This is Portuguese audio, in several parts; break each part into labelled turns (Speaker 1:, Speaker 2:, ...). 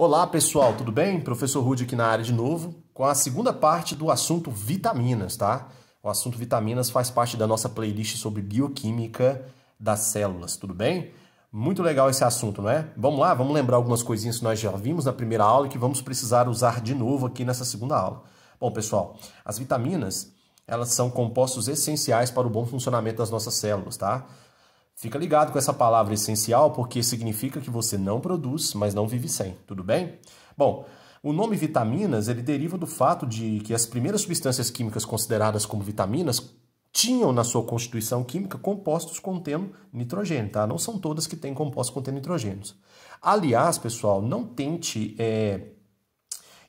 Speaker 1: Olá pessoal, tudo bem? Professor Rude aqui na área de novo, com a segunda parte do assunto vitaminas, tá? O assunto vitaminas faz parte da nossa playlist sobre bioquímica das células, tudo bem? Muito legal esse assunto, não é? Vamos lá, vamos lembrar algumas coisinhas que nós já vimos na primeira aula e que vamos precisar usar de novo aqui nessa segunda aula. Bom, pessoal, as vitaminas, elas são compostos essenciais para o bom funcionamento das nossas células, tá? Fica ligado com essa palavra essencial porque significa que você não produz, mas não vive sem, tudo bem? Bom, o nome vitaminas ele deriva do fato de que as primeiras substâncias químicas consideradas como vitaminas tinham na sua constituição química compostos contendo nitrogênio, tá? Não são todas que têm compostos contendo nitrogênios. Aliás, pessoal, não tente é,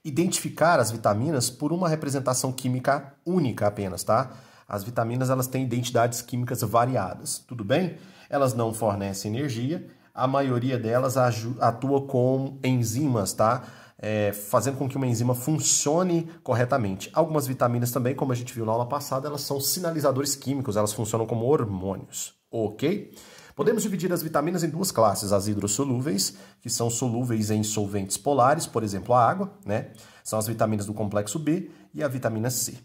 Speaker 1: identificar as vitaminas por uma representação química única apenas, tá? As vitaminas elas têm identidades químicas variadas, tudo bem? Elas não fornecem energia, a maioria delas atua como enzimas, tá? É, fazendo com que uma enzima funcione corretamente. Algumas vitaminas também, como a gente viu na aula passada, elas são sinalizadores químicos, elas funcionam como hormônios, ok? Podemos dividir as vitaminas em duas classes, as hidrossolúveis, que são solúveis em solventes polares, por exemplo, a água, né? São as vitaminas do complexo B e a vitamina C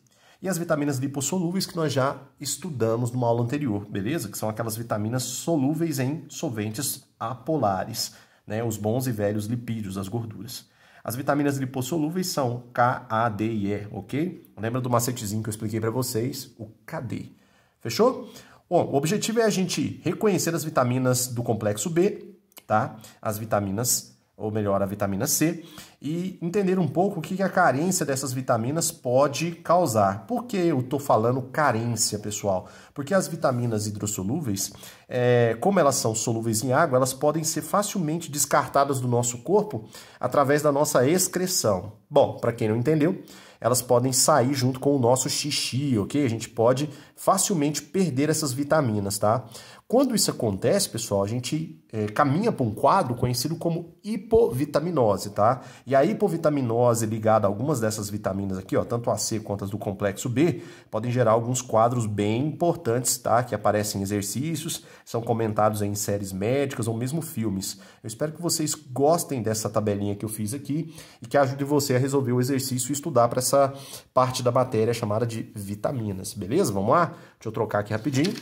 Speaker 1: e as vitaminas lipossolúveis que nós já estudamos numa aula anterior, beleza? Que são aquelas vitaminas solúveis em solventes apolares, né? os bons e velhos lipídios, as gorduras. As vitaminas lipossolúveis são K, A, D e E, ok? Lembra do macetezinho que eu expliquei para vocês, o KD. Fechou? Bom, o objetivo é a gente reconhecer as vitaminas do complexo B, tá? As vitaminas ou melhor, a vitamina C, e entender um pouco o que a carência dessas vitaminas pode causar. Por que eu estou falando carência, pessoal? Porque as vitaminas hidrossolúveis, é, como elas são solúveis em água, elas podem ser facilmente descartadas do nosso corpo através da nossa excreção. Bom, para quem não entendeu, elas podem sair junto com o nosso xixi, ok? A gente pode facilmente perder essas vitaminas, tá? Quando isso acontece, pessoal, a gente é, caminha para um quadro conhecido como hipovitaminose, tá? E a hipovitaminose ligada a algumas dessas vitaminas aqui, ó, tanto a C quanto as do complexo B, podem gerar alguns quadros bem importantes, tá? Que aparecem em exercícios, são comentados em séries médicas ou mesmo filmes. Eu espero que vocês gostem dessa tabelinha que eu fiz aqui e que ajude você a resolver o exercício e estudar para essa parte da matéria chamada de vitaminas, beleza? Vamos lá? Deixa eu trocar aqui rapidinho.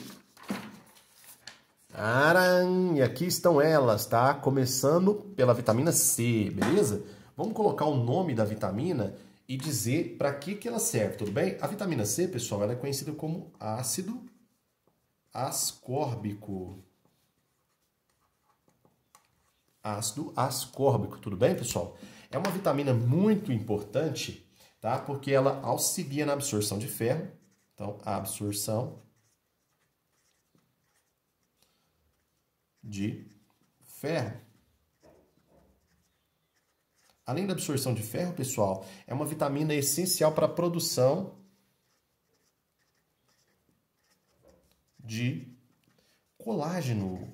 Speaker 1: Aran, e aqui estão elas, tá? Começando pela vitamina C, beleza? Vamos colocar o nome da vitamina e dizer para que, que ela serve, tudo bem? A vitamina C, pessoal, ela é conhecida como ácido ascórbico. Ácido ascórbico, tudo bem, pessoal? É uma vitamina muito importante, tá? Porque ela auxilia na absorção de ferro. Então, a absorção de ferro. Além da absorção de ferro, pessoal, é uma vitamina essencial para a produção de colágeno.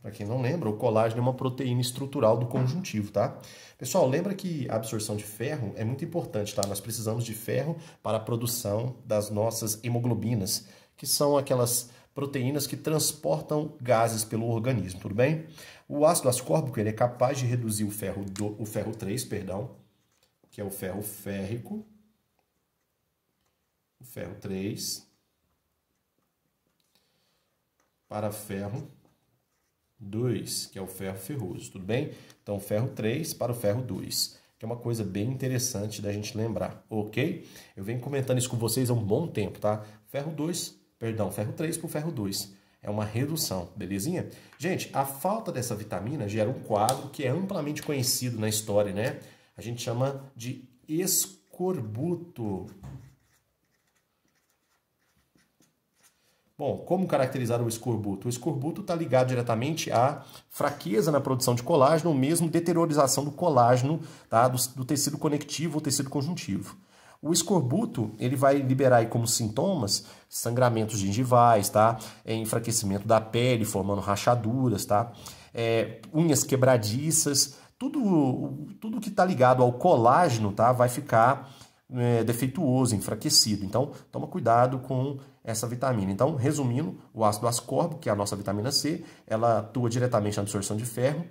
Speaker 1: Para quem não lembra, o colágeno é uma proteína estrutural do conjuntivo, tá? Pessoal, lembra que a absorção de ferro é muito importante, tá? Nós precisamos de ferro para a produção das nossas hemoglobinas, que são aquelas proteínas que transportam gases pelo organismo, tudo bem? O ácido ascórbico ele é capaz de reduzir o ferro, do, o ferro 3, perdão, que é o ferro férrico, o ferro 3, para ferro 2, que é o ferro ferroso, tudo bem? Então, ferro 3 para o ferro 2, que é uma coisa bem interessante da gente lembrar, ok? Eu venho comentando isso com vocês há um bom tempo, tá? Ferro 2 perdão, ferro 3 para o ferro 2. É uma redução, belezinha? Gente, a falta dessa vitamina gera um quadro que é amplamente conhecido na história, né? A gente chama de escorbuto. Bom, como caracterizar o escorbuto? O escorbuto está ligado diretamente à fraqueza na produção de colágeno, ou mesmo deteriorização do colágeno tá? do, do tecido conectivo ou tecido conjuntivo. O escorbuto, ele vai liberar aí como sintomas sangramentos gengivais, tá? É, enfraquecimento da pele, formando rachaduras, tá? É, unhas quebradiças, tudo, tudo que está ligado ao colágeno, tá? Vai ficar é, defeituoso, enfraquecido. Então, toma cuidado com essa vitamina. Então, resumindo, o ácido ascórbico, que é a nossa vitamina C, ela atua diretamente na absorção de ferro,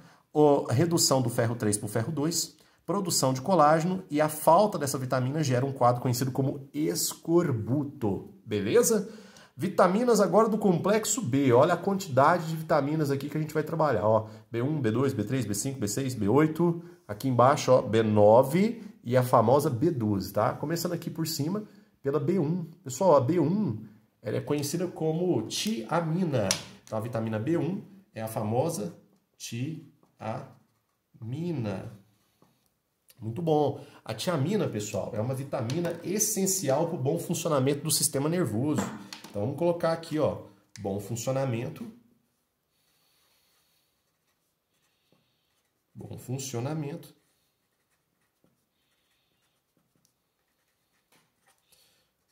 Speaker 1: redução do ferro 3 para o ferro 2, produção de colágeno e a falta dessa vitamina gera um quadro conhecido como escorbuto, beleza? Vitaminas agora do complexo B, olha a quantidade de vitaminas aqui que a gente vai trabalhar, ó, B1, B2, B3, B5, B6, B8, aqui embaixo, ó, B9 e a famosa B12, tá? Começando aqui por cima pela B1. Pessoal, a B1 ela é conhecida como tiamina, então a vitamina B1 é a famosa tiamina. Muito bom. A tiamina, pessoal, é uma vitamina essencial para o bom funcionamento do sistema nervoso. Então vamos colocar aqui, ó, bom funcionamento. Bom funcionamento.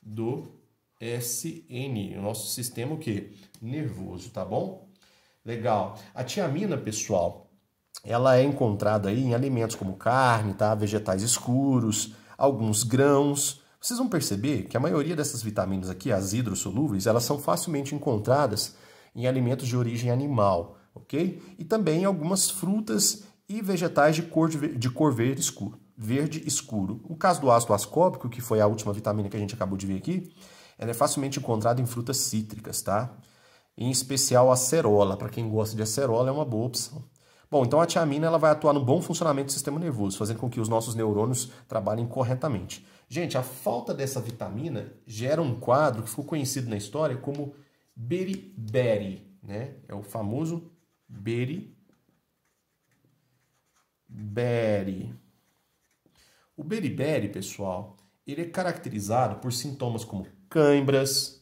Speaker 1: do SN, o nosso sistema o quê? nervoso, tá bom? Legal. A tiamina, pessoal, ela é encontrada aí em alimentos como carne, tá? vegetais escuros, alguns grãos. Vocês vão perceber que a maioria dessas vitaminas aqui, as hidrossolúveis, elas são facilmente encontradas em alimentos de origem animal, ok? E também em algumas frutas e vegetais de cor, de, de cor verde escuro. Verde escuro. O caso do ácido ascópico, que foi a última vitamina que a gente acabou de ver aqui, ela é facilmente encontrada em frutas cítricas, tá? Em especial a acerola. Para quem gosta de acerola, é uma boa opção. Bom, então a tiamina ela vai atuar no bom funcionamento do sistema nervoso, fazendo com que os nossos neurônios trabalhem corretamente. Gente, a falta dessa vitamina gera um quadro que ficou conhecido na história como beriberi, né? É o famoso beriberi. O beriberi, pessoal, ele é caracterizado por sintomas como cãibras,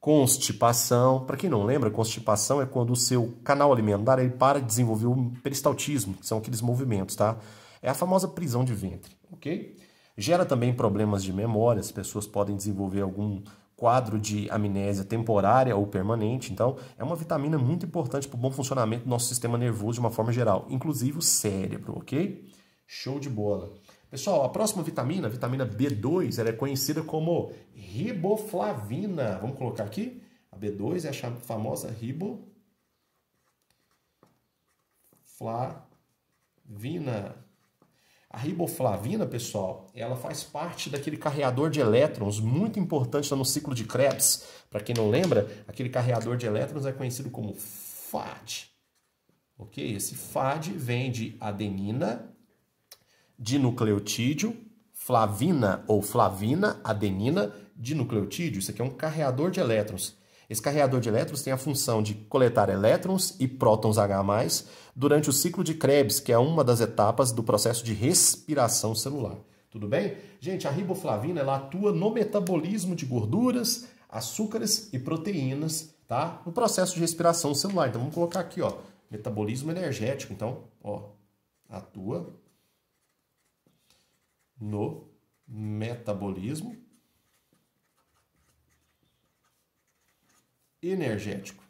Speaker 1: Constipação, para quem não lembra, constipação é quando o seu canal alimentar ele para de desenvolver o peristaltismo, que são aqueles movimentos, tá? É a famosa prisão de ventre, ok? Gera também problemas de memória, as pessoas podem desenvolver algum quadro de amnésia temporária ou permanente. Então, é uma vitamina muito importante para o bom funcionamento do nosso sistema nervoso de uma forma geral, inclusive o cérebro, ok? Show de bola! Pessoal, a próxima vitamina, a vitamina B2, ela é conhecida como riboflavina. Vamos colocar aqui? A B2 é a famosa riboflavina. A riboflavina, pessoal, ela faz parte daquele carreador de elétrons muito importante lá no ciclo de Krebs. Para quem não lembra, aquele carreador de elétrons é conhecido como FAD. Ok? Esse FAD vem de adenina, dinucleotídeo, flavina ou flavina, adenina, dinucleotídeo. Isso aqui é um carreador de elétrons. Esse carreador de elétrons tem a função de coletar elétrons e prótons H+, durante o ciclo de Krebs, que é uma das etapas do processo de respiração celular. Tudo bem? Gente, a riboflavina ela atua no metabolismo de gorduras, açúcares e proteínas, tá? No processo de respiração celular. Então vamos colocar aqui, ó, metabolismo energético. Então, ó, atua no metabolismo energético.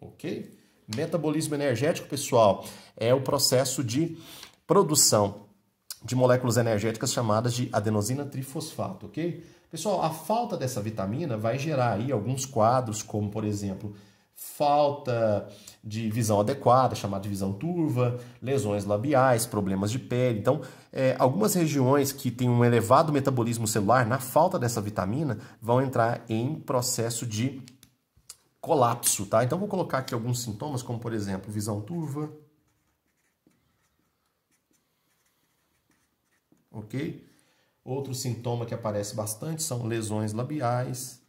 Speaker 1: Ok? Metabolismo energético, pessoal, é o processo de produção de moléculas energéticas chamadas de adenosina trifosfato, ok? Pessoal, a falta dessa vitamina vai gerar aí alguns quadros, como por exemplo, falta de visão adequada, chamada de visão turva, lesões labiais, problemas de pele. Então, é, algumas regiões que têm um elevado metabolismo celular, na falta dessa vitamina, vão entrar em processo de colapso, tá? Então, vou colocar aqui alguns sintomas, como, por exemplo, visão turva. Ok? Outro sintoma que aparece bastante são lesões labiais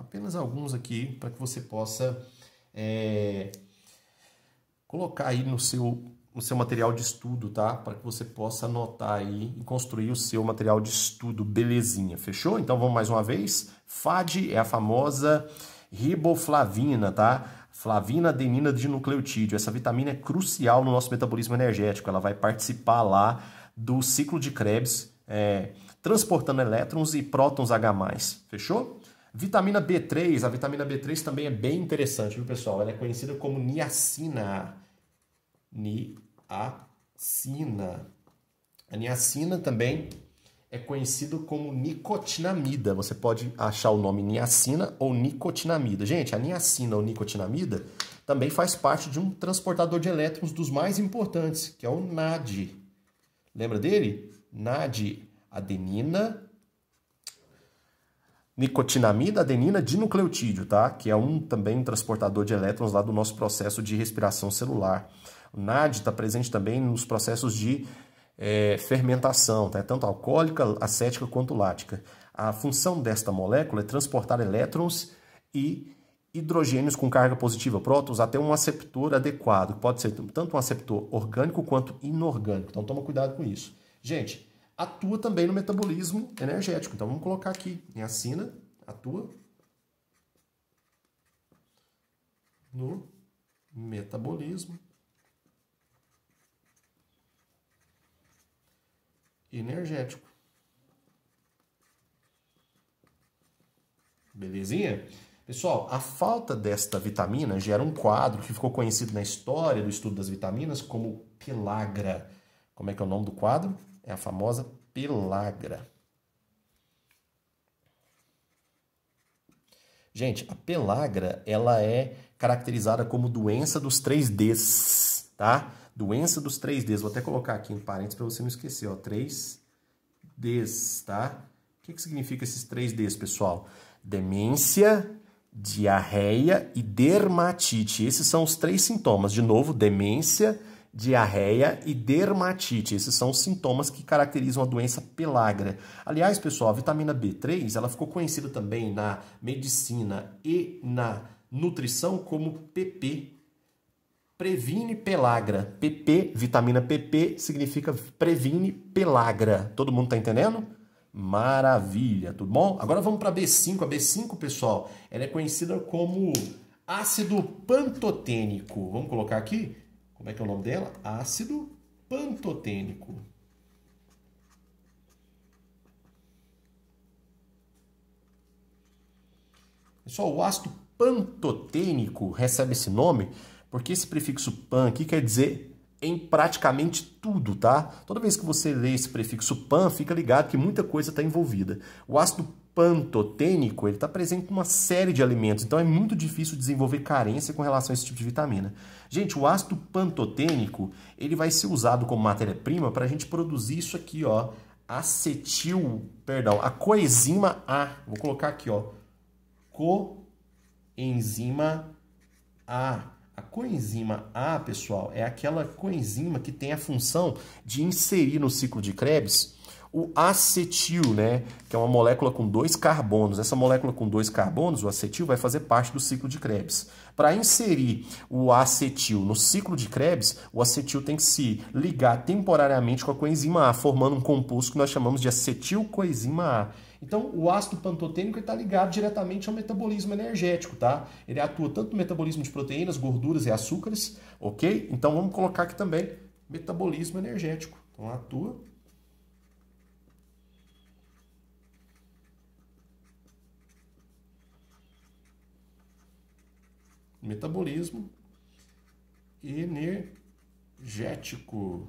Speaker 1: apenas alguns aqui para que você possa é, colocar aí no seu, no seu material de estudo, tá? Para que você possa anotar aí e construir o seu material de estudo, belezinha, fechou? Então vamos mais uma vez. FAD é a famosa riboflavina, tá? Flavina adenina de nucleotídeo. Essa vitamina é crucial no nosso metabolismo energético. Ela vai participar lá do ciclo de Krebs, é, transportando elétrons e prótons H+. Fechou? Vitamina B3, a vitamina B3 também é bem interessante, viu, pessoal? Ela é conhecida como niacina. Niacina. A niacina também é conhecido como nicotinamida. Você pode achar o nome niacina ou nicotinamida. Gente, a niacina ou nicotinamida também faz parte de um transportador de elétrons dos mais importantes, que é o NAD. Lembra dele? NAD, adenina, nicotinamida adenina dinucleotídeo, tá? Que é um também um transportador de elétrons lá do nosso processo de respiração celular. O NAD está presente também nos processos de é, fermentação, tá? É tanto alcoólica, acética quanto lática. A função desta molécula é transportar elétrons e hidrogênios com carga positiva, prótons, até um aceptor adequado, pode ser tanto um aceptor orgânico quanto inorgânico. Então toma cuidado com isso. Gente, atua também no metabolismo energético. Então vamos colocar aqui, niacina atua no metabolismo energético. Belezinha? Pessoal, a falta desta vitamina gera um quadro que ficou conhecido na história do estudo das vitaminas como pelagra. Como é que é o nome do quadro? É a famosa pelagra. Gente, a pelagra ela é caracterizada como doença dos 3Ds, tá? Doença dos 3Ds. Vou até colocar aqui em parênteses para você não esquecer, ó. 3Ds, tá? O que, que significa esses 3Ds, pessoal? Demência, diarreia e dermatite. Esses são os três sintomas. De novo, demência, diarreia e dermatite. Esses são os sintomas que caracterizam a doença pelagra. Aliás, pessoal, a vitamina B3 ela ficou conhecida também na medicina e na nutrição como PP. Previne pelagra. PP, vitamina PP, significa previne pelagra. Todo mundo está entendendo? Maravilha, tudo bom? Agora vamos para B5. A B5, pessoal, ela é conhecida como ácido pantotênico. Vamos colocar aqui? como é que é o nome dela? Ácido pantotênico. Pessoal, é o ácido pantotênico recebe esse nome porque esse prefixo pan aqui quer dizer em praticamente tudo, tá? Toda vez que você lê esse prefixo pan, fica ligado que muita coisa está envolvida. O ácido pantotênico, ele está presente em uma série de alimentos, então é muito difícil desenvolver carência com relação a esse tipo de vitamina. Gente, o ácido pantotênico, ele vai ser usado como matéria-prima para a gente produzir isso aqui, ó, acetil, perdão, a coenzima A. Vou colocar aqui, ó, coenzima A. A coenzima A, pessoal, é aquela coenzima que tem a função de inserir no ciclo de Krebs o acetil, né? que é uma molécula com dois carbonos. Essa molécula com dois carbonos, o acetil, vai fazer parte do ciclo de Krebs. Para inserir o acetil no ciclo de Krebs, o acetil tem que se ligar temporariamente com a coenzima A, formando um composto que nós chamamos de acetilcoenzima A. Então, o ácido pantotênico está ligado diretamente ao metabolismo energético, tá? Ele atua tanto no metabolismo de proteínas, gorduras e açúcares, ok? Então, vamos colocar aqui também metabolismo energético. Então, atua metabolismo energético.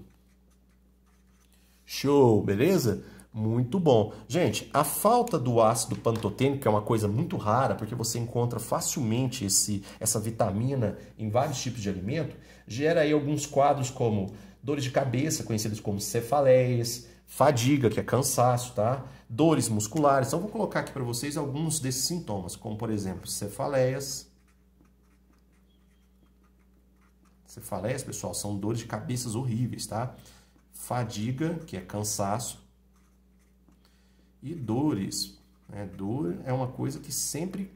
Speaker 1: Show, beleza? Muito bom. Gente, a falta do ácido pantotênico é uma coisa muito rara, porque você encontra facilmente esse, essa vitamina em vários tipos de alimento, gera aí alguns quadros como dores de cabeça, conhecidos como cefaleias, fadiga, que é cansaço, tá? Dores musculares. Então, vou colocar aqui para vocês alguns desses sintomas, como, por exemplo, cefaleias, falece, é, pessoal, são dores de cabeças horríveis, tá? Fadiga, que é cansaço. E dores. Né? Dor é uma coisa que sempre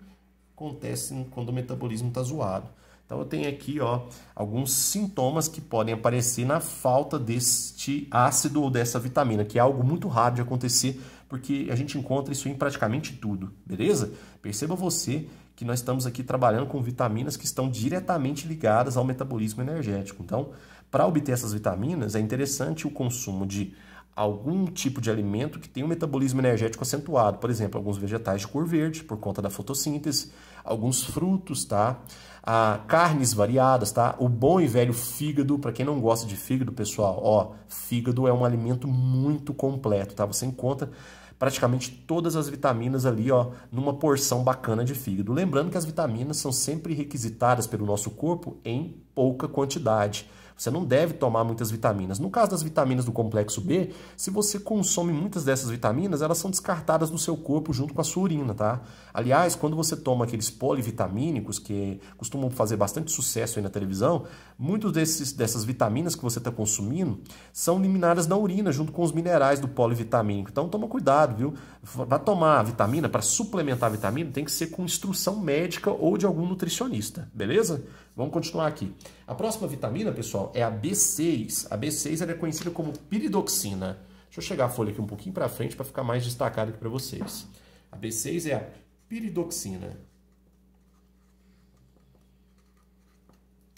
Speaker 1: acontece quando o metabolismo está zoado. Então eu tenho aqui ó, alguns sintomas que podem aparecer na falta deste ácido ou dessa vitamina, que é algo muito raro de acontecer, porque a gente encontra isso em praticamente tudo, beleza? Perceba você que nós estamos aqui trabalhando com vitaminas que estão diretamente ligadas ao metabolismo energético. Então, para obter essas vitaminas, é interessante o consumo de algum tipo de alimento que tem um metabolismo energético acentuado, por exemplo, alguns vegetais de cor verde por conta da fotossíntese, alguns frutos, tá? Ah, carnes variadas, tá? O bom e velho fígado, para quem não gosta de fígado, pessoal, ó, fígado é um alimento muito completo, tá? Você encontra praticamente todas as vitaminas ali, ó, numa porção bacana de fígado. Lembrando que as vitaminas são sempre requisitadas pelo nosso corpo em pouca quantidade. Você não deve tomar muitas vitaminas. No caso das vitaminas do complexo B, se você consome muitas dessas vitaminas, elas são descartadas do seu corpo junto com a sua urina, tá? Aliás, quando você toma aqueles polivitamínicos que costumam fazer bastante sucesso aí na televisão, muitos desses dessas vitaminas que você está consumindo são eliminadas na urina junto com os minerais do polivitamínico. Então toma cuidado, viu? Para tomar vitamina para suplementar a vitamina, tem que ser com instrução médica ou de algum nutricionista, beleza? Vamos continuar aqui. A próxima vitamina, pessoal, é a B6. A B6 ela é conhecida como piridoxina. Deixa eu chegar a folha aqui um pouquinho para frente para ficar mais destacado aqui para vocês. A B6 é a piridoxina.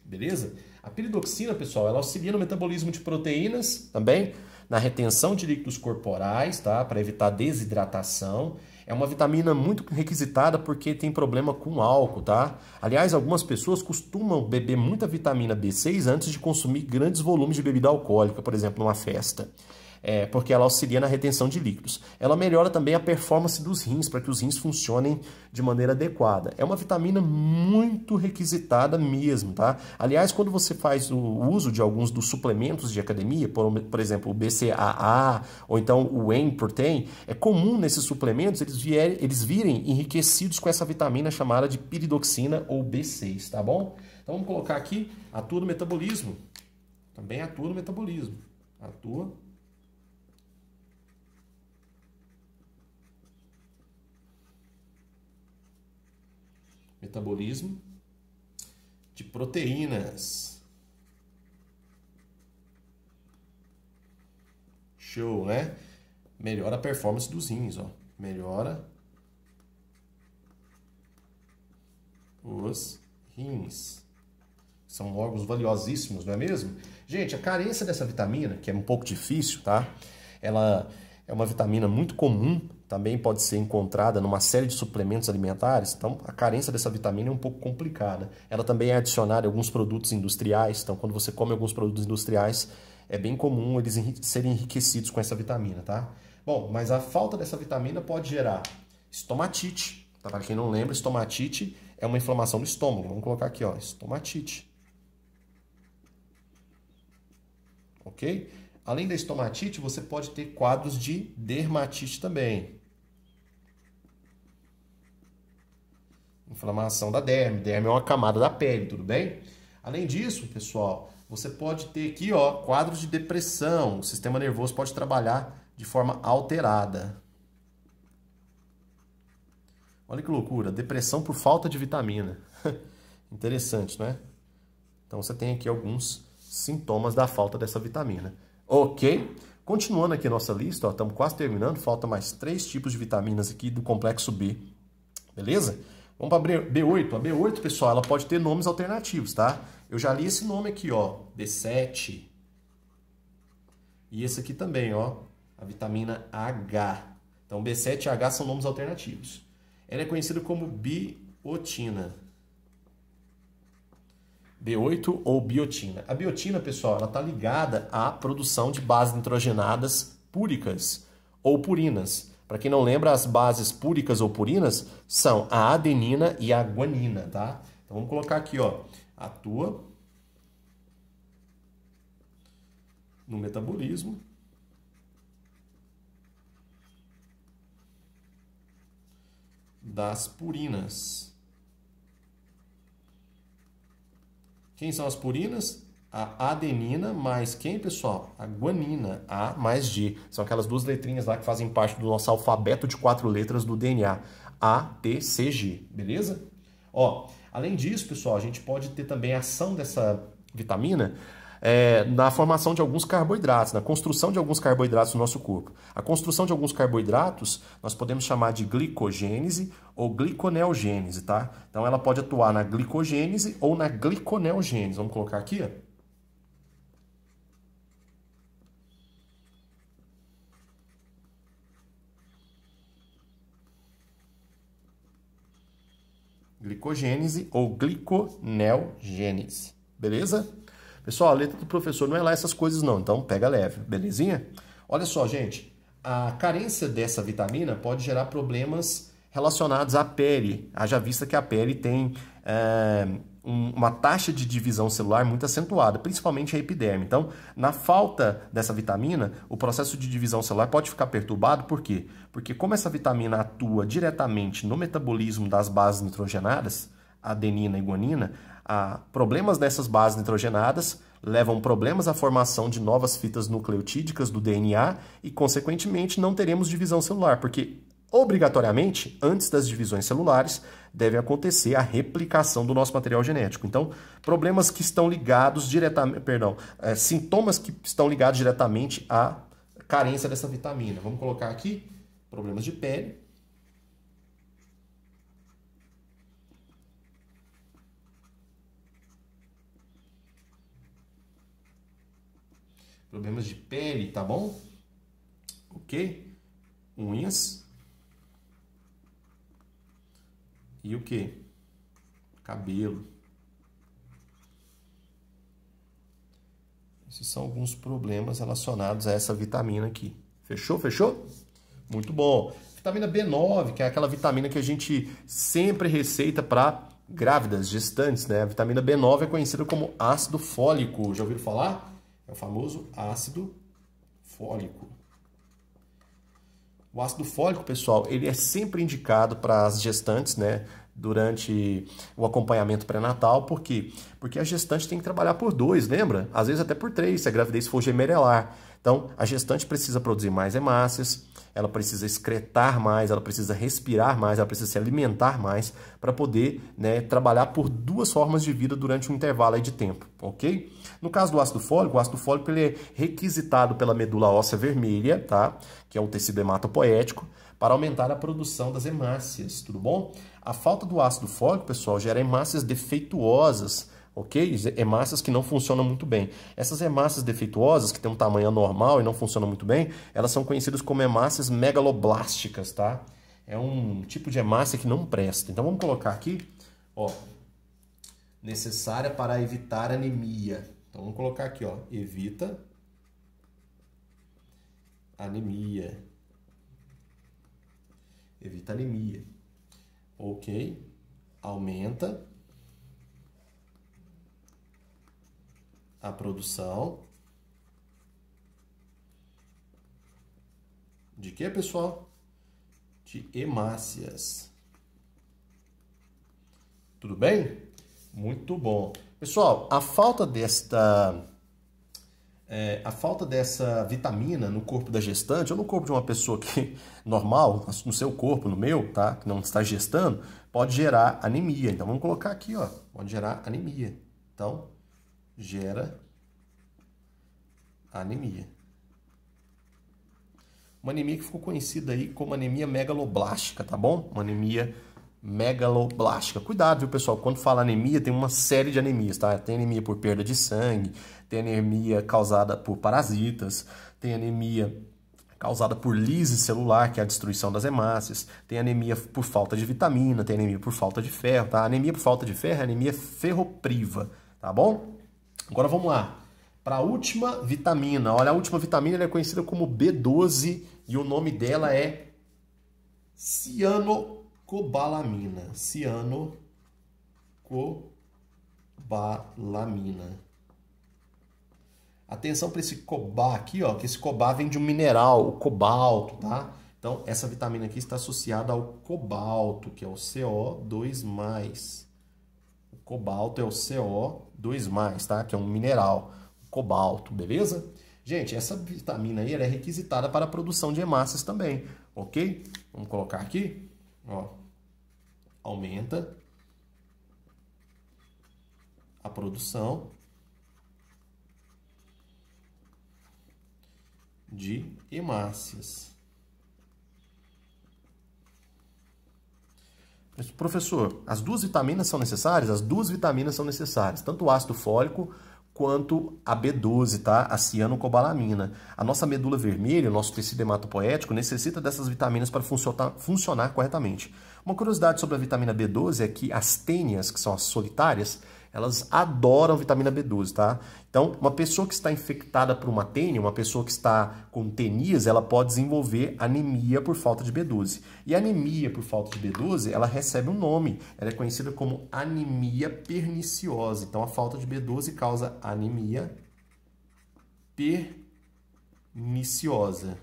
Speaker 1: Beleza? A piridoxina, pessoal, ela auxilia no metabolismo de proteínas também, na retenção de líquidos corporais, tá? Para evitar desidratação é uma vitamina muito requisitada porque tem problema com álcool, tá? Aliás, algumas pessoas costumam beber muita vitamina B6 antes de consumir grandes volumes de bebida alcoólica, por exemplo, numa festa é, porque ela auxilia na retenção de líquidos. Ela melhora também a performance dos rins, para que os rins funcionem de maneira adequada. É uma vitamina muito requisitada mesmo, tá? Aliás, quando você faz o uso de alguns dos suplementos de academia, por, por exemplo, o BCAA ou então o whey protein, é comum nesses suplementos eles, vierem, eles virem enriquecidos com essa vitamina chamada de piridoxina ou B6, tá bom? Então vamos colocar aqui, atua no metabolismo. Também atua no metabolismo. Atua metabolismo de proteínas. Show, né? Melhora a performance dos rins, ó. Melhora os rins. São órgãos valiosíssimos, não é mesmo? Gente, a carência dessa vitamina, que é um pouco difícil, tá? Ela é uma vitamina muito comum também pode ser encontrada numa série de suplementos alimentares, então a carência dessa vitamina é um pouco complicada. Ela também é adicionada em alguns produtos industriais, então quando você come alguns produtos industriais, é bem comum eles serem enriquecidos com essa vitamina, tá? Bom, mas a falta dessa vitamina pode gerar estomatite, tá? Para quem não lembra, estomatite é uma inflamação do estômago. Vamos colocar aqui, ó, estomatite. OK? Além da estomatite, você pode ter quadros de dermatite também. Inflamação da derme. Derme é uma camada da pele, tudo bem? Além disso, pessoal, você pode ter aqui ó, quadros de depressão. O sistema nervoso pode trabalhar de forma alterada. Olha que loucura, depressão por falta de vitamina. Interessante, né? Então você tem aqui alguns sintomas da falta dessa vitamina. Ok? Continuando aqui a nossa lista, ó, estamos quase terminando, falta mais três tipos de vitaminas aqui do complexo B. Beleza? Vamos para B8. A B8, pessoal, ela pode ter nomes alternativos, tá? Eu já li esse nome aqui, ó. B7. E esse aqui também, ó. A vitamina H. Então, B7 e H são nomes alternativos. Ela é conhecida como biotina. B8 ou biotina. A biotina, pessoal, ela está ligada à produção de bases nitrogenadas púricas ou purinas. Para quem não lembra, as bases púricas ou purinas são a adenina e a guanina, tá? Então vamos colocar aqui, ó, a tua no metabolismo das purinas. Quem são as purinas? a adenina mais quem, pessoal? A guanina, A mais G, São aquelas duas letrinhas lá que fazem parte do nosso alfabeto de quatro letras do DNA. A, T, C, G, beleza? Ó, além disso, pessoal, a gente pode ter também a ação dessa vitamina é, na formação de alguns carboidratos, na construção de alguns carboidratos no nosso corpo. A construção de alguns carboidratos nós podemos chamar de glicogênese ou gliconeogênese, tá? Então ela pode atuar na glicogênese ou na gliconeogênese. Vamos colocar aqui, ó. Glicogênese ou gliconeogênese. Beleza? Pessoal, a letra do professor não é lá essas coisas não, então pega leve, belezinha? Olha só, gente, a carência dessa vitamina pode gerar problemas relacionados à pele, haja vista que a pele tem... Eh, uma taxa de divisão celular muito acentuada, principalmente a epiderme. Então, na falta dessa vitamina, o processo de divisão celular pode ficar perturbado, por quê? Porque como essa vitamina atua diretamente no metabolismo das bases nitrogenadas, adenina e guanina, a problemas dessas bases nitrogenadas levam problemas à formação de novas fitas nucleotídicas do DNA e, consequentemente, não teremos divisão celular, porque obrigatoriamente, antes das divisões celulares, deve acontecer a replicação do nosso material genético. Então, problemas que estão ligados diretamente, perdão, é, sintomas que estão ligados diretamente à carência dessa vitamina. Vamos colocar aqui problemas de pele, problemas de pele, tá bom? Ok? Unhas. E o que? Cabelo. Esses são alguns problemas relacionados a essa vitamina aqui. Fechou? Fechou? Muito bom. Vitamina B9, que é aquela vitamina que a gente sempre receita para grávidas, gestantes, né? A vitamina B9 é conhecida como ácido fólico. Já ouviram falar? É o famoso ácido fólico. O ácido fólico, pessoal, ele é sempre indicado para as gestantes, né? Durante o acompanhamento pré-natal, por quê? Porque a gestante tem que trabalhar por dois, lembra? Às vezes até por três, se a gravidez for gemelar. Então, a gestante precisa produzir mais hemácias, ela precisa excretar mais, ela precisa respirar mais, ela precisa se alimentar mais para poder né, trabalhar por duas formas de vida durante um intervalo de tempo, ok? No caso do ácido fólico, o ácido fólico ele é requisitado pela medula óssea vermelha, tá? que é o tecido hematopoético, para aumentar a produção das hemácias, tudo bom? A falta do ácido fólico, pessoal, gera hemácias defeituosas, ok? Hemácias é que não funcionam muito bem. Essas hemácias defeituosas, que têm um tamanho anormal e não funcionam muito bem, elas são conhecidas como hemácias megaloblásticas, tá? É um tipo de hemácia que não presta. Então vamos colocar aqui, ó, necessária para evitar anemia. Então vamos colocar aqui, ó, evita anemia. Evita anemia. Ok? Aumenta a produção de que, pessoal? De hemácias. Tudo bem? Muito bom. Pessoal, a falta desta é, a falta dessa vitamina no corpo da gestante, ou no corpo de uma pessoa que normal, no seu corpo, no meu, tá? Que não está gestando, pode gerar anemia. Então vamos colocar aqui, ó, pode gerar anemia. Então, gera anemia. Uma anemia que ficou conhecida aí como anemia megaloblástica, tá bom? Uma anemia megaloblástica. Cuidado, viu, pessoal? Quando fala anemia, tem uma série de anemias, tá? Tem anemia por perda de sangue, tem anemia causada por parasitas, tem anemia causada por lise celular, que é a destruição das hemácias, tem anemia por falta de vitamina, tem anemia por falta de ferro, tá? Anemia por falta de ferro é anemia ferropriva, tá bom? Agora vamos lá. Para a última vitamina. Olha, a última vitamina é conhecida como B12 e o nome dela é cianocobalamina. Cianocobalamina. Atenção para esse cobá aqui, ó, que esse cobá vem de um mineral, o cobalto, tá? Então, essa vitamina aqui está associada ao cobalto, que é o CO2+. Cobalto é o CO2+, tá? Que é um mineral, cobalto, beleza? Gente, essa vitamina aí é requisitada para a produção de hemácias também, ok? Vamos colocar aqui, ó. Aumenta a produção de hemácias. Professor, as duas vitaminas são necessárias? As duas vitaminas são necessárias, tanto o ácido fólico quanto a B12, tá? A cianocobalamina. Né? A nossa medula vermelha, o nosso tecido hematopoético, necessita dessas vitaminas para funcionar, funcionar corretamente. Uma curiosidade sobre a vitamina B12 é que as tênias, que são as solitárias, elas adoram vitamina B12, tá? Então, uma pessoa que está infectada por uma tênia, uma pessoa que está com tenias, ela pode desenvolver anemia por falta de B12. E anemia por falta de B12, ela recebe um nome. Ela é conhecida como anemia perniciosa. Então, a falta de B12 causa anemia perniciosa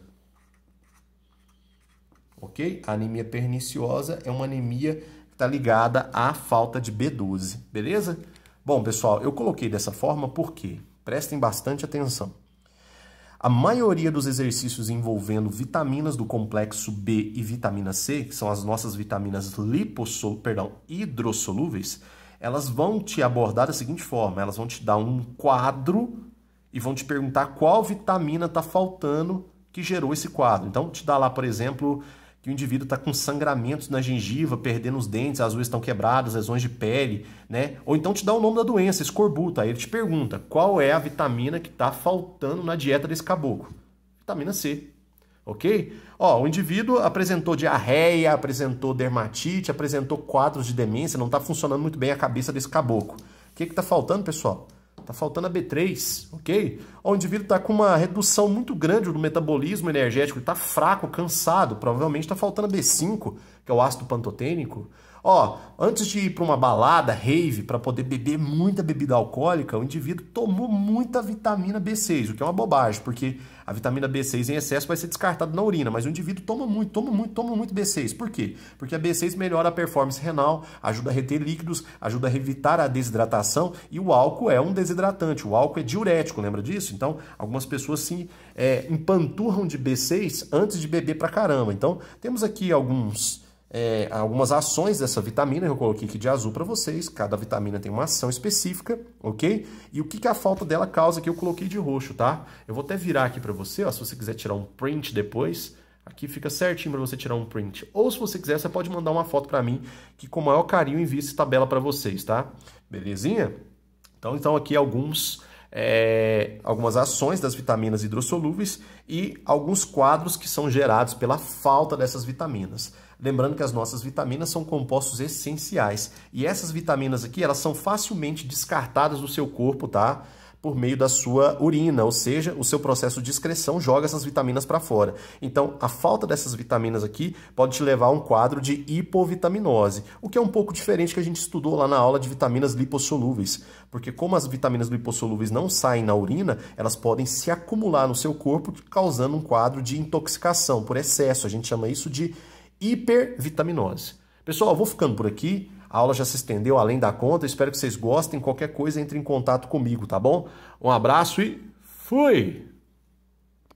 Speaker 1: ok? A anemia perniciosa é uma anemia que está ligada à falta de B12, beleza? Bom, pessoal, eu coloquei dessa forma porque, prestem bastante atenção, a maioria dos exercícios envolvendo vitaminas do complexo B e vitamina C, que são as nossas vitaminas liposol, perdão, hidrossolúveis, elas vão te abordar da seguinte forma: elas vão te dar um quadro e vão te perguntar qual vitamina está faltando que gerou esse quadro. Então, te dá lá, por exemplo, que o indivíduo está com sangramentos na gengiva, perdendo os dentes, as unhas estão quebradas, lesões de pele, né? Ou então te dá o nome da doença, escorbuto. Aí ele te pergunta qual é a vitamina que está faltando na dieta desse caboclo. Vitamina C. Ok? Ó, o indivíduo apresentou diarreia, apresentou dermatite, apresentou quadros de demência, não está funcionando muito bem a cabeça desse caboclo. O que está faltando, pessoal? tá faltando a B3, ok? O indivíduo está com uma redução muito grande do metabolismo energético, está fraco, cansado, provavelmente está faltando a B5, que é o ácido pantotênico, ó, antes de ir para uma balada, rave, para poder beber muita bebida alcoólica, o indivíduo tomou muita vitamina B6, o que é uma bobagem, porque a vitamina B6 em excesso vai ser descartada na urina, mas o indivíduo toma muito, toma muito, toma muito B6. Por quê? Porque a B6 melhora a performance renal, ajuda a reter líquidos, ajuda a evitar a desidratação e o álcool é um desidratante, o álcool é diurético, lembra disso? Então, algumas pessoas se é, empanturram de B6 antes de beber pra caramba. Então, temos aqui alguns é, algumas ações dessa vitamina, eu coloquei aqui de azul para vocês, cada vitamina tem uma ação específica, ok? E o que, que a falta dela causa que eu coloquei de roxo, tá? Eu vou até virar aqui para você, ó, se você quiser tirar um print depois, aqui fica certinho para você tirar um print. Ou se você quiser, você pode mandar uma foto para mim, que com o maior carinho envio essa tabela para vocês, tá? Belezinha? Então, então aqui alguns é, algumas ações das vitaminas hidrossolúveis e alguns quadros que são gerados pela falta dessas vitaminas. Lembrando que as nossas vitaminas são compostos essenciais e essas vitaminas aqui elas são facilmente descartadas do seu corpo, tá? por meio da sua urina, ou seja, o seu processo de excreção joga essas vitaminas para fora. Então, a falta dessas vitaminas aqui pode te levar a um quadro de hipovitaminose, o que é um pouco diferente que a gente estudou lá na aula de vitaminas lipossolúveis, porque como as vitaminas lipossolúveis não saem na urina, elas podem se acumular no seu corpo, causando um quadro de intoxicação por excesso. A gente chama isso de hipervitaminose. Pessoal, eu vou ficando por aqui. A aula já se estendeu além da conta. Espero que vocês gostem. Qualquer coisa, entre em contato comigo, tá bom? Um abraço e fui!